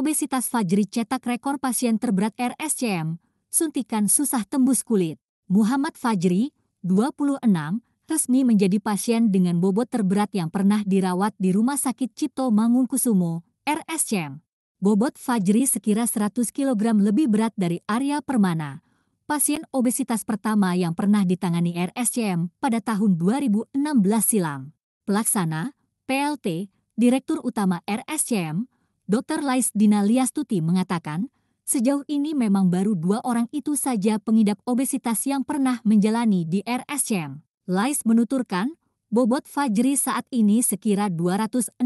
obesitas Fajri cetak rekor pasien terberat RSCM, suntikan susah tembus kulit. Muhammad Fajri, 26, resmi menjadi pasien dengan bobot terberat yang pernah dirawat di Rumah Sakit Cipto Mangunkusumo, RSCM. Bobot Fajri sekira 100 kg lebih berat dari Arya Permana, pasien obesitas pertama yang pernah ditangani RSCM pada tahun 2016 silam. Pelaksana, PLT, Direktur Utama RSCM, Dr. Lais Dina Tuti mengatakan, sejauh ini memang baru dua orang itu saja pengidap obesitas yang pernah menjalani di RSCM. Lais menuturkan, bobot Fajri saat ini sekira 260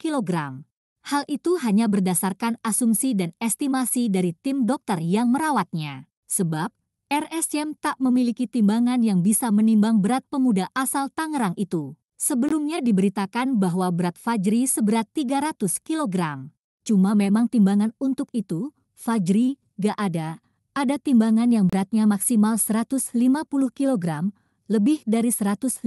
kg. Hal itu hanya berdasarkan asumsi dan estimasi dari tim dokter yang merawatnya. Sebab, RSCM tak memiliki timbangan yang bisa menimbang berat pemuda asal Tangerang itu. Sebelumnya diberitakan bahwa berat Fajri seberat 300 kg. Cuma memang timbangan untuk itu, Fajri, gak ada. Ada timbangan yang beratnya maksimal 150 kg, lebih dari 150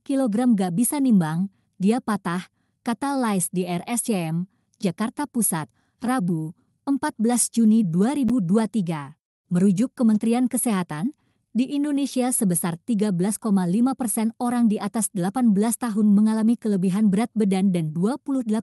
kg gak bisa nimbang, dia patah, kata Lais di RSCM, Jakarta Pusat, Rabu, 14 Juni 2023. Merujuk Kementerian Kesehatan, di Indonesia sebesar 13,5 persen orang di atas 18 tahun mengalami kelebihan berat badan dan 28,7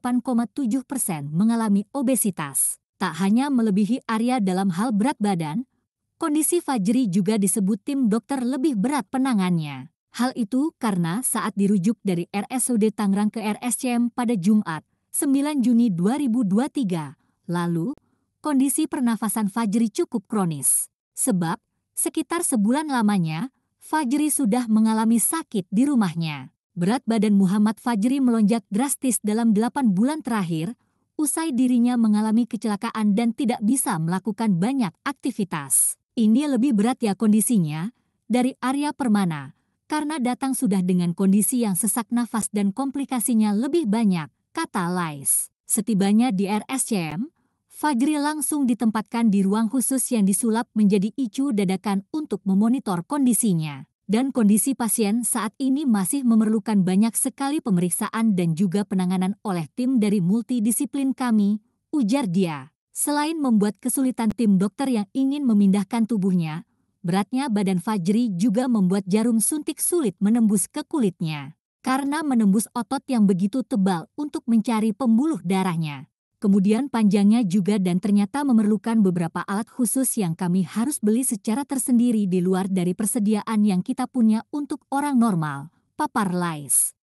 persen mengalami obesitas. Tak hanya melebihi area dalam hal berat badan, kondisi Fajri juga disebut tim dokter lebih berat penangannya. Hal itu karena saat dirujuk dari RSUD Tangerang ke RSCM pada Jumat, 9 Juni 2023, lalu kondisi pernafasan Fajri cukup kronis. Sebab Sekitar sebulan lamanya, Fajri sudah mengalami sakit di rumahnya. Berat badan Muhammad Fajri melonjak drastis dalam delapan bulan terakhir, usai dirinya mengalami kecelakaan dan tidak bisa melakukan banyak aktivitas. Ini lebih berat ya kondisinya dari Arya Permana, karena datang sudah dengan kondisi yang sesak nafas dan komplikasinya lebih banyak, kata Lais. Setibanya di RSCM, Fajri langsung ditempatkan di ruang khusus yang disulap menjadi ICU dadakan untuk memonitor kondisinya. Dan kondisi pasien saat ini masih memerlukan banyak sekali pemeriksaan dan juga penanganan oleh tim dari multidisiplin kami, ujar dia. Selain membuat kesulitan tim dokter yang ingin memindahkan tubuhnya, beratnya badan Fajri juga membuat jarum suntik sulit menembus ke kulitnya. Karena menembus otot yang begitu tebal untuk mencari pembuluh darahnya kemudian panjangnya juga dan ternyata memerlukan beberapa alat khusus yang kami harus beli secara tersendiri di luar dari persediaan yang kita punya untuk orang normal, papar Lais.